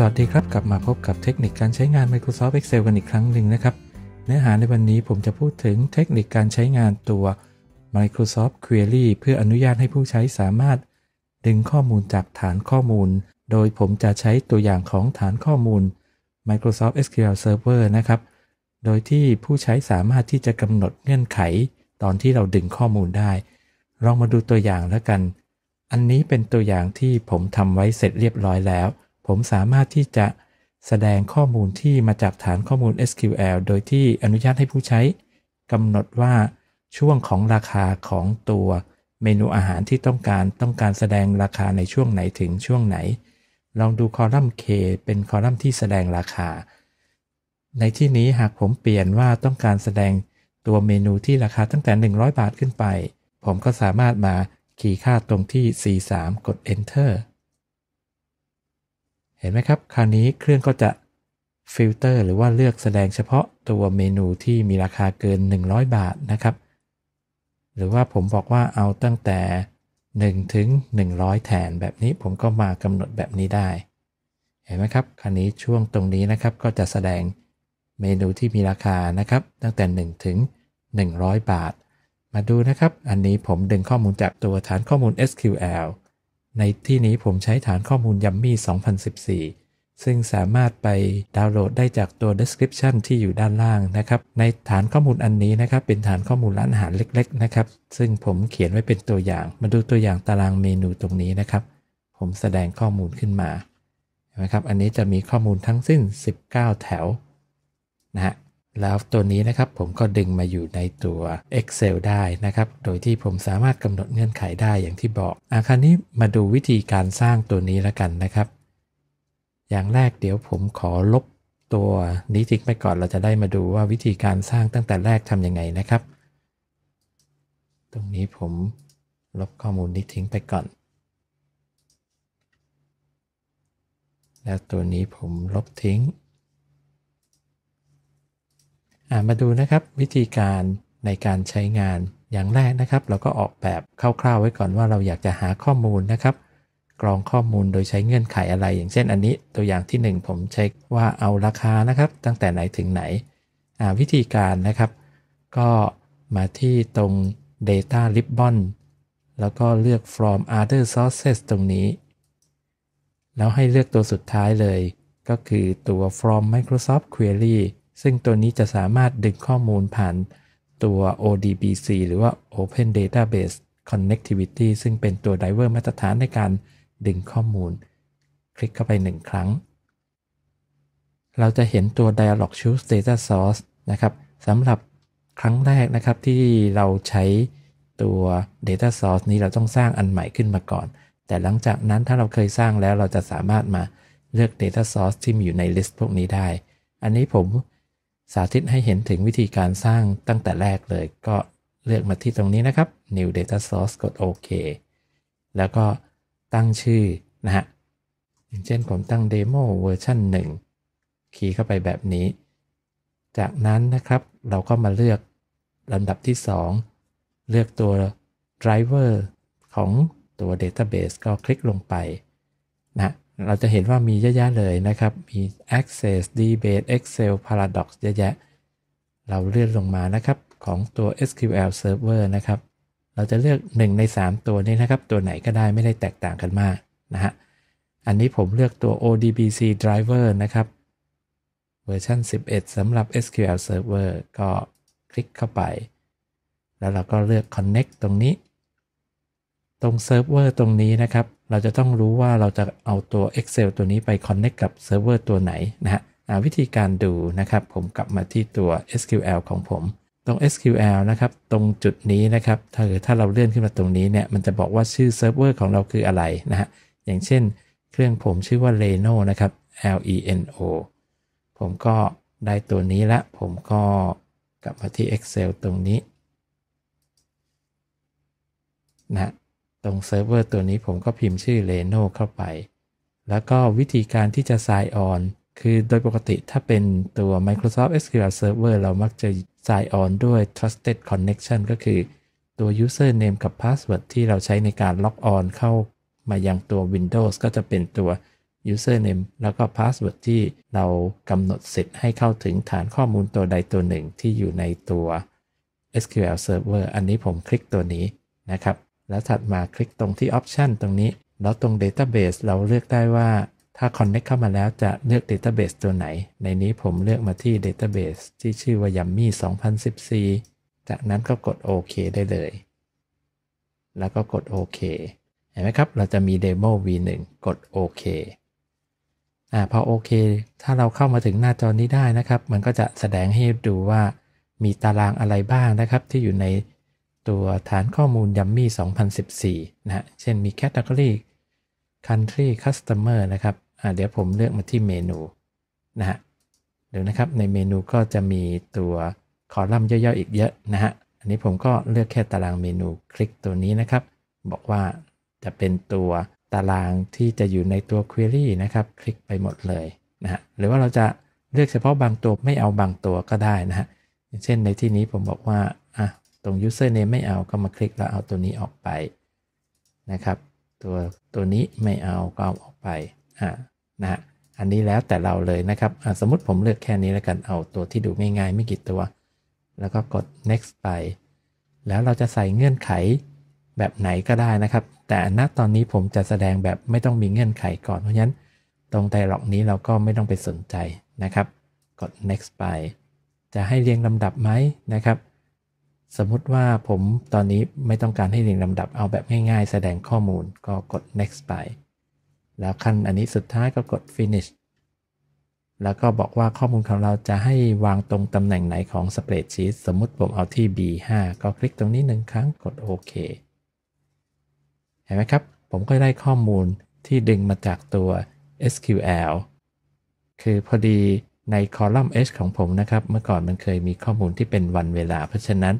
สวัสดีครับกลับมาพบกับเทคนิคการใช้งาน Microsoft Excel กันอีกครั้งหนึ่งนะครับ เนื้อหาในวันนี้ผมจะพูดถึงเทคนิคการใช้งานตัว Microsoft Query เพื่ออนุญาตให้ผู้ใช้สามารถ ดึงข้อมูลจากฐานข้อมูล โดยผมจะใช้ตัวอย่างของฐานข้อมูล Microsoft SQL Server นะครับ โดยที่ผู้ใช้สามารถที่จะกำหนดเงื่อนไข ตอนที่เราดึงข้อมูลได้ ลองมาดูตัวอย่างแล้วกัน อันนี้เป็นตัวอย่างที่ผมทำไว้เสร็จเรียบร้อยแล้วผมสามารถที่จะแสดงข้อมูลที่มาจากฐานข้อมูล SQL โดยที่อนุญาตให้ผู้ใช้กำหนดว่าช่วงของราคาของตัวเมนูอาหารที่ต้องการต้องการแสดงราคาในช่วงไหนถึงช่วงไหนลองดูคอลัมน์ K เป็นคอลัมน์ที่แสดงราคา ในที่นี้หากผมเปลี่ยนว่าต้องการแสดงตัวเมนูที่ราคาตั้งแต่ 100 บาทขึ้นไป ผมก็สามารถมาคีย์ค่าตรงที่ C3 กด Enter เห็นไหมครับคราวนี้เครื่องก็จะฟิลเตอร์หรือว่าเลือกแสดงเฉพาะตัวเมนูที่มีราคาเกิน 100 บาทนะครับ หรือว่าผมบอกว่าเอา ตั้งแต่1ถึง100แทนแบบนี้ผมก็มากำหนดแบบนี้ได้ เห็นไหมครับ คราวนี้ช่วงตรงนี้นะครับก็จะแสดงเมนูที่มีราคานะครับตั้งแต่1ถึง100 บาท มาดูนะครับ อันนี้ผมดึงข้อมูลจากตัวฐานข้อมูล SQL ในที่นี้ผมใช้ฐานข้อมูลยัมมี่ 2014 ซึ่งสามารถไปดาวน์โหลดได้จากตัว description ที่อยู่ด้านล่างนะครับ ในฐานข้อมูลอันนี้นะครับ เป็นฐานข้อมูลร้านอาหารเล็ก ๆ นะครับ ซึ่งผมเขียนไว้เป็นตัวอย่าง มาดูตัวอย่างตารางเมนูตรงนี้นะครับ ผมแสดงข้อมูลขึ้นมานะครับอันนี้จะมีข้อมูลทั้งสิ้น 19 แถว นะฮะแล้วตัวนี้นะครับผมก็ดึงมาอยู่ในตัว Excel ได้นะครับ โดยที่ผมสามารถกำหนดเงื่อนไขได้อย่างที่บอกอาคารนี้มาดูวิธีการสร้างตัวนี้แล้วกันนะครับ อย่างแรกเดี๋ยวผมขอลบตัวนี้ทิ้งไปก่อนเราจะได้มาดูว่าวิธีการสร้างตั้งแต่แรกทำยังไงนะครับ ตรงนี้ผมลบข้อมูลนี้ทิ้งไปก่อน แล้วตัวนี้ผมลบทิ้งมาดูนะครับวิธีการในการใช้งานอย่างแรกนะครับ เราก็ออกแบบคร่าวๆไว้ก่อนว่าเราอยากจะหาข้อมูลนะครับ กรองข้อมูลโดยใช้เงื่อนไขอะไรอย่างเช่นอันนี้ตัวอย่างที่ 1 ผมเช็คว่าเอาราคานะครับ ตั้งแต่ไหนถึงไหน วิธีการนะครับ ก็มาที่ตรง data ribbon แล้วก็เลือก from other sources ตรงนี้ แล้วให้เลือกตัวสุดท้ายเลย ก็คือตัว from Microsoft Query ซึ่งตัวนี้จะสามารถดึงข้อมูลผ่านตัว ODBC หรือว่า Open Database Connectivity ซึ่งเป็นตัวไดเวอร์มาตรฐานในการดึงข้อมูล คลิกเข้าไป 1 ครั้ง เราจะเห็นตัว Dialog Choose Data Source นะครับสำหรับครั้งแรกนะครับที่เราใช้ตัว Data Source นี้เราต้องสร้างอันใหม่ขึ้นมาก่อน แต่หลังจากนั้นถ้าเราเคยสร้างแล้วเราจะสามารถมาเลือก Data Source ที่มีอยู่ในลิสต์พวกนี้ได้ อันนี้ผมสาธิตให้เห็นถึงวิธีการสร้างตั้งแต่แรกเลยก็เลือกมาที่ตรงนี้นะครับ new data source กดโอเคแล้วก็ตั้งชื่อนะฮะอย่างเช่นผมตั้ง demo Version น1คีย์เข้าไปแบบนี้ จากนั้นนะครับเราก็มาเลือกลำดับที่ 2 เลือกตัว driver ของตัว database ก็คลิกลงไปนะเราจะเห็นว่ามีเยอะแยะเลยนะครับ มี Access Debate Excel Paradox เยอะแยะ เราเลื่อนลงมานะครับของตัว SQL Server นะครับ เราจะเลือก 1 ใน 3 ตัวนี้นะครับ ตัวไหนก็ได้ไม่ได้แตกต่างกันมากนะฮะ อันนี้ผมเลือกตัว ODBC Driver นะครับเวอร์ชัน11 สำหรับ SQL Server ก็คลิกเข้าไป แล้วเราก็เลือก Connect ตรงนี้ ตรง Server ตรงนี้นะครับเราจะต้องรู้ว่าเราจะเอาตัว Excel ตัวนี้ไป Connect กับเซิร์ฟเวอร์ตัวไหนนะฮะวิธีการดูนะครับ ผมกลับมาที่ตัว SQL ของผม ตรง SQL นะครับ ตรงจุดนี้นะครับ ถ้าถ้าเราเลื่อนขึ้นมาตรงนี้เนี่ยมันจะบอกว่าชื่อเซิร์ฟเวอร์ของเราคืออะไรนะฮะอย่างเช่นเครื่องผมชื่อว่า Leno นะครับ L E N O ผมก็ได้ตัวนี้ละผมก็กลับมาที่ Excel ตรงนี้ นะตรงเซิร์ฟเวอร์ตัวนี้ผมก็พิมพ์ชื่อ Leno เข้าไป แล้วก็วิธีการที่จะ sign on คือโดยปกติถ้าเป็นตัว Microsoft SQL Server เรามักจะ sign on ด้วย Trusted Connection ก็คือตัว username กับ password ที่เราใช้ในการล็อกออน เข้ามายังตัว Windows ก็จะเป็นตัว username แล้วก็ password ที่เรากำหนดเสร็จให้เข้าถึงฐานข้อมูลตัวใดตัวหนึ่งที่อยู่ในตัว SQL Server อันนี้ผมคลิกตัวนี้นะครับแล้วถัดมาคลิกตรงที่ Option ตรงนี้แล้วตรง Database เราเลือกได้ว่าถ้า Connect เข้ามาแล้วจะเลือก Database ตัวไหน ในนี้ผมเลือกมาที่ Database ที่ชื่อว่า Yummy 2014 จากนั้นก็กดโอเคได้เลย แล้วก็กดโอเคเห็นไหมครับ เราจะมี Demo V1 กดโอเคอ่าพอโอเคถ้าเราเข้ามาถึงหน้าจอนี้ได้นะครับ มันก็จะแสดงให้ดูว่า มีตารางอะไรบ้างนะครับที่อยู่ในตัว ฐานข้อมูลยัมมี่ 2014 นะฮะ เช่นมี Category Country Customer นะครับ เดี๋ยวผมเลือกมาที่เมนู นะฮะเดี๋ยวนะครับ ในเมนูก็จะมีตัวคอลัมน์ย่อยๆอีกเยอะนะฮะ อันนี้ผมก็เลือกแค่ตารางเมนูคลิกตัวนี้นะครับ บอกว่าจะเป็นตัวตารางที่จะอยู่ในตัว Query นะครับ คลิกไปหมดเลย นะฮะหรือว่าเราจะเลือกเฉพาะบางตัวไม่เอาบางตัวก็ได้นะฮะเช่นในที่นี้ผมบอกว่าอ่ะรง username ไม่เอา ก็มาคลิกแล้วเอาตัวนี้ออกไป นะครับ ตัวตัวนี้ไม่เอาก็เอาออกไปอ่านะอันนี้แล้วแต่เราเลยนะครับสมมติผมเลือกแค่นี้แล้วกันเอาตัวที่ดูง่ายๆ ไม่กี่ตัว แล้วก็กด next ไปแล้วเราจะใส่เงื่อนไขแบบไหนก็ได้นะครับ แต่ณตอนนี้ผมจะแสดงแบบไม่ต้องมีเงื่อนไขก่อนเพราะฉะนั้นตรงไดร็อกนี้เราก็ไม่ต้องไปสนใจนะครับ กด next ไปจะให้เรียงลำดับไหมนะครับสมมติว่าผมตอนนี้ไม่ต้องการให้เรียงลำดับเอาแบบง่ายๆแสดงข้อมูลก็กด next ไป แล้วขั้นอันนี้สุดท้ายก็กด finish แล้วก็บอกว่าข้อมูลของเราจะให้วางตรงตำแหน่งไหนของ spreadsheet สมมติผมเอาที่ B5 ก็คลิกตรงนี้หนึ่งครั้งกดโอเคเห็นไหมครับผมก็ได้ข้อมูลที่ดึงมาจากตัว SQL คือพอดีในคอลัมน์ H ของผมนะครับเมื่อก่อนมันเคยมีข้อมูลที่เป็นวันเวลาเพราะฉะนั้น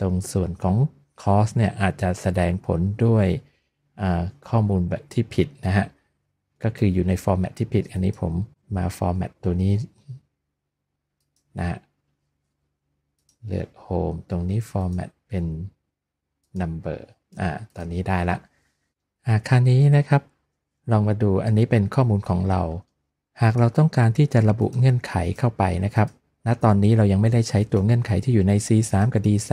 ตรงส่วนของคอสเนี่ย อาจจะแสดงผลด้วยข้อมูลแบบที่ผิดนะฮะ ก็คืออยู่ในฟอร์แมตที่ผิด อันนี้ผมมาฟอร์แมตตัวนี้นะเลือกโฮมตรงนี้ฟอร์แมตเป็น number อ่าตอนนี้ได้ละอ่าคราวนี้นะครับ ลองมาดูอันนี้เป็นข้อมูลของเรา หากเราต้องการที่จะระบุเงื่อนไขเข้าไปนะครับณตอนนี้เรายังไม่ได้ใช้ตัวเงื่อนไขที่อยู่ใน C3 กับ D3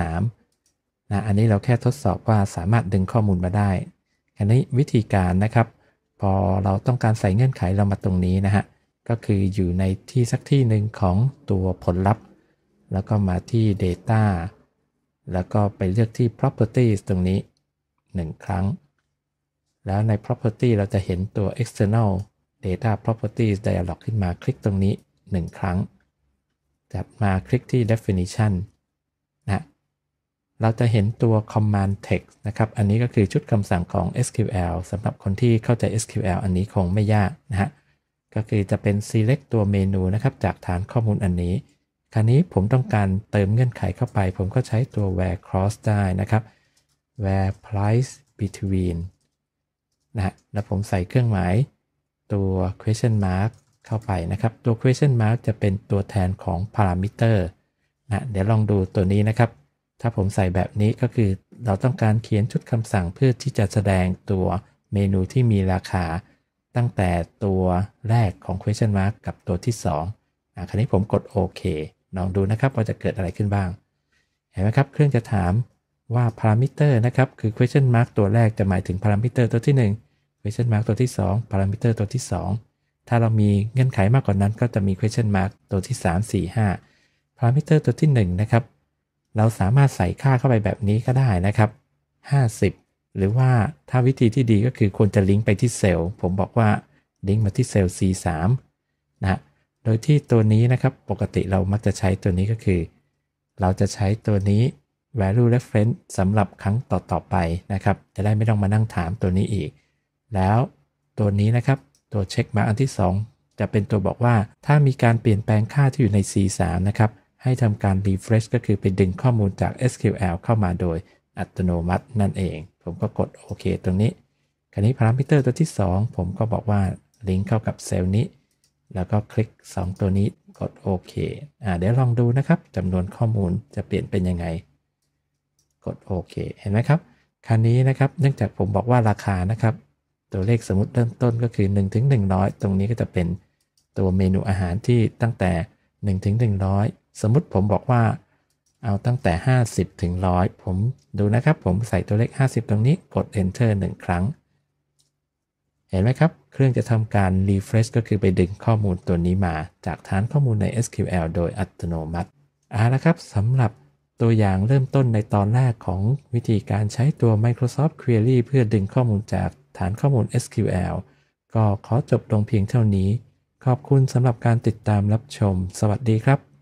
นะ อันนี้เราแค่ทดสอบว่าสามารถดึงข้อมูลมาได้อันนี้วิธีการนะครับ พอเราต้องการใส่เงื่อนไขเรามาตรงนี้นะฮะ ก็คืออยู่ในที่สักที่หนึ่งของตัวผลลัพธ์ แล้วก็มาที่ Data แล้วก็ไปเลือกที่ Properties ตรงนี้ 1 ครั้ง แล้วใน Property เราจะเห็นตัว External Data Properties Dialog ขึ้นมาคลิกตรงนี้ 1 ครั้งจะมาคลิกที่ definition นะ เราจะเห็นตัว command text นะครับ อันนี้ก็คือชุดคำสั่งของ SQL สำหรับคนที่เข้าใจ SQL อันนี้คงไม่ยากนะฮะ ก็คือจะเป็น select ตัวเมนูนะครับจากฐานข้อมูลอันนี้ คราวนี้ผมต้องการเติมเงื่อนไขเข้าไป ผมก็ใช้ตัว where cross ได้นะครับ where price between นะแล้วผมใส่เครื่องหมาย ตัว question mark เข้าไปนะครับ ตัว question mark จะเป็นตัวแทนของพารามิเตอร์นะเดี๋ยวลองดูตัวนี้นะครับ ถ้าผมใส่แบบนี้ก็คือเราต้องการเขียนชุดคำสั่งเพื่อที่จะแสดงตัวเมนูที่มีราคาตั้งแต่ตัวแรกของ question mark กับตัวที่2อะคราวนี้ผมกดโอเคลองดูนะครับว่าจะเกิดอะไรขึ้นบ้าง เห็นไหมครับเครื่องจะถามว่าพารามิเตอร์นะครับ คือ question mark ตัวแรกจะหมายถึงพารามิเตอร์ตัวที่1 question mark ตัวที่ 2พารามิเตอร์ตัวที่ 2ถ้าเรามีเงื่อนไขมากกว่านนั้นก็จะมี question mark ตัวที่ 3 4 5 parameter ตัวที่ 1 นะครับ เราสามารถใส่ค่าเข้าไปแบบนี้ก็ได้นะครับ 50 หรือว่าถ้าวิธีที่ดีก็คือควรจะลิงก์ไปที่เซลล์ ผมบอกว่าลิงก์มาที่เซลล์ C3 นะโดยที่ตัวนี้นะครับ ปกติเรามักจะใช้ตัวนี้ก็คือ เราจะใช้ตัวนี้ value reference สำหรับครั้งต่อๆ ไปนะครับ จะได้ไม่ต้องมานั่งถามตัวนี้อีก แล้วตัวนี้นะครับตัวเช็คมาอันที่ 2 จะเป็นตัวบอกว่าถ้ามีการเปลี่ยนแปลงค่าที่อยู่ใน C3 นะครับ ให้ทำการ refresh ก็คือไปดึงข้อมูลจาก SQL เข้ามาโดยอัตโนมัตินั่นเอง ผมก็กดโอเคตรงนี้คราวนี้พารามิเตอร์ตัวที่ 2 ผมก็บอกว่า ลิงก์เข้ากับเซลล์นี้ แล้วก็คลิก 2 ตัวนี้กดโอเคอ่าเดี๋ยวลองดูนะครับจำนวนข้อมูลจะเปลี่ยนเป็นยังไงกดโอเคเห็นไหมครับ คราวนี้นะครับ เนื่องจากผมบอกว่าราคานะครับตัวเลขสมมติเริ่มต้นก็คือ1ถึงหนึตรงนี้ก็จะเป็นตัวเมนูอาหารที่ตั้งแต่1ถึงหนึสมมติผมบอกว่าเอาตั้งแต่ 50ถึงร้อผมดูนะครับผมใส่ตัวเลข 50 ตรงนี้กด enter 1 ครั้ง เห็นไหมครับเครื่องจะทำการ refresh ก็คือไปดึงข้อมูลตัวนี้มาจากฐานข้อมูลใน SQL โดยอัตโนมัติเอาละครับสำหรับตัวอย่างเริ่มต้นในตอนแรกของวิธีการใช้ตัว Microsoft Query เพื่อดึงข้อมูลจากฐานข้อมูล SQL ก็ขอจบลงเพียงเท่านี้ ขอบคุณสำหรับการติดตามรับชม สวัสดีครับ